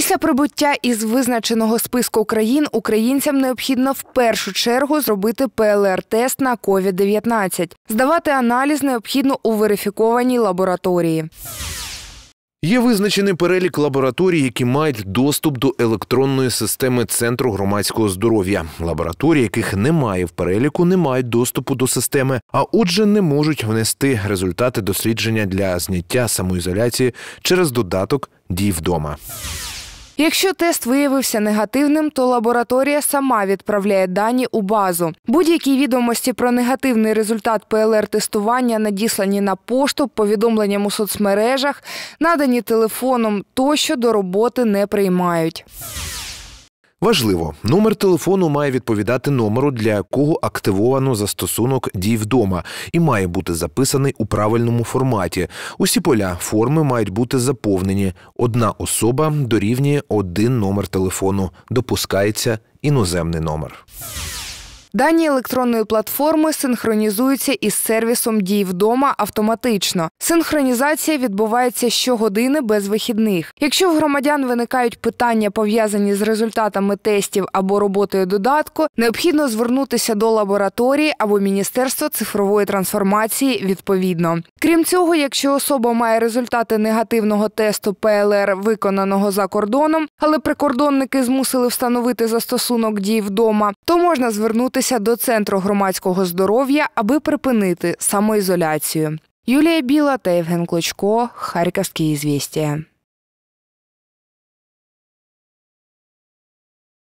Після прибуття із визначеного списку країн українцям необхідно в першу чергу зробити ПЛР-тест на covid 19 Здавати аналіз необхідно у верифікованій лабораторії. Є визначений перелік лабораторій, які мають доступ до електронної системи центру громадського здоров'я. Лабораторії, яких немає в переліку, не мають доступу до системи, а отже, не можуть внести результати дослідження для зняття самоізоляції через додаток Дій вдома. Якщо тест виявився негативним, то лабораторія сама відправляє дані у базу. Будь-які відомості про негативний результат ПЛР-тестування надіслані на пошту, повідомленням у соцмережах, надані телефоном тощо до роботи не приймають. Важливо, номер телефону має відповідати номеру, для якого активовано застосунок дій вдома, і має бути записаний у правильному форматі. Усі поля форми мають бути заповнені. Одна особа дорівнює один номер телефону. Допускається іноземний номер. Дані електронної платформи синхронізуються із сервісом Дій вдома автоматично. Синхронізація відбувається щогодини без вихідних. Якщо в громадян виникають питання, пов'язані з результатами тестів або роботою додатку, необхідно звернутися до лабораторії або Міністерства цифрової трансформації відповідно. Крім цього, якщо особа має результати негативного тесту ПЛР, виконаного за кордоном, але прикордонники змусили встановити застосунок дій вдома, то можна звернутися до центру громадського здоров'я, аби припинити самоізоляцію. Юлія Біла та Євген Клочко, Харківські ізвістія.